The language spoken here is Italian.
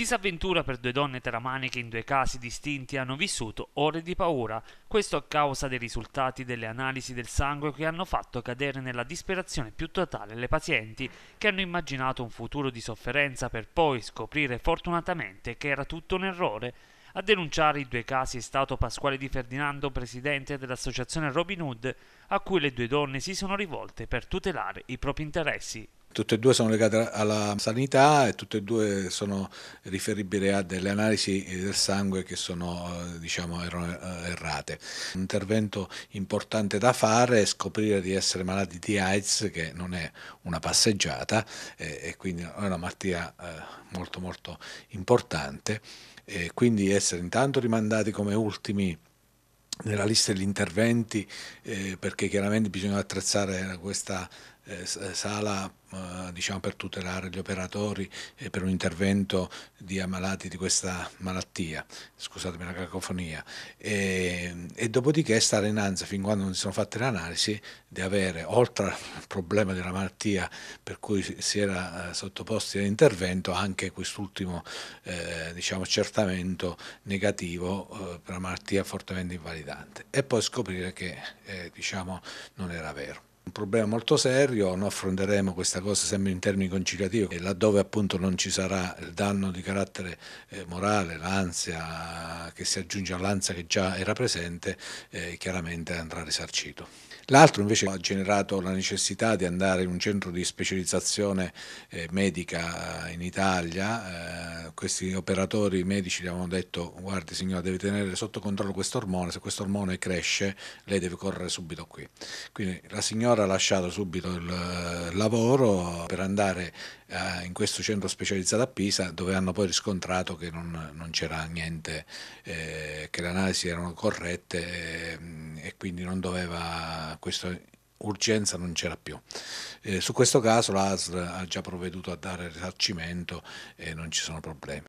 Disavventura per due donne teramane che in due casi distinti hanno vissuto ore di paura, questo a causa dei risultati delle analisi del sangue che hanno fatto cadere nella disperazione più totale le pazienti che hanno immaginato un futuro di sofferenza per poi scoprire fortunatamente che era tutto un errore. A denunciare i due casi è stato Pasquale Di Ferdinando, presidente dell'associazione Robin Hood, a cui le due donne si sono rivolte per tutelare i propri interessi Tutte e due sono legate alla sanità e tutte e due sono riferibili a delle analisi del sangue che sono, eh, diciamo, eh, errate. Un intervento importante da fare è scoprire di essere malati di AIDS, che non è una passeggiata e quindi è una malattia eh, molto molto importante. E quindi essere intanto rimandati come ultimi nella lista degli interventi perché chiaramente bisogna attrezzare questa eh, eh, sala eh, diciamo, per tutelare gli operatori e per un intervento di ammalati di questa malattia, scusatemi la cacofonia, e, e dopodiché stare in ansia fin quando non si sono fatte le analisi di avere, oltre al problema della malattia per cui si era sottoposti all'intervento, anche quest'ultimo diciamo, accertamento negativo per una malattia fortemente invalidante e poi scoprire che diciamo, non era vero un problema molto serio, noi affronteremo questa cosa sempre in termini conciliativi, laddove appunto non ci sarà il danno di carattere eh, morale, l'ansia che si aggiunge all'ansia che già era presente, eh, chiaramente andrà risarcito. L'altro invece ha generato la necessità di andare in un centro di specializzazione eh, medica in Italia, eh, questi operatori medici gli avevano detto guardi signora deve tenere sotto controllo questo ormone, se questo ormone cresce lei deve correre subito qui. Quindi la signora ha lasciato subito il eh, lavoro per andare eh, in questo centro specializzato a Pisa dove hanno poi riscontrato che non, non c'era niente, eh, che le analisi erano corrette eh, e quindi non doveva, questa urgenza non c'era più. Eh, su questo caso l'ASL ha già provveduto a dare risarcimento e non ci sono problemi.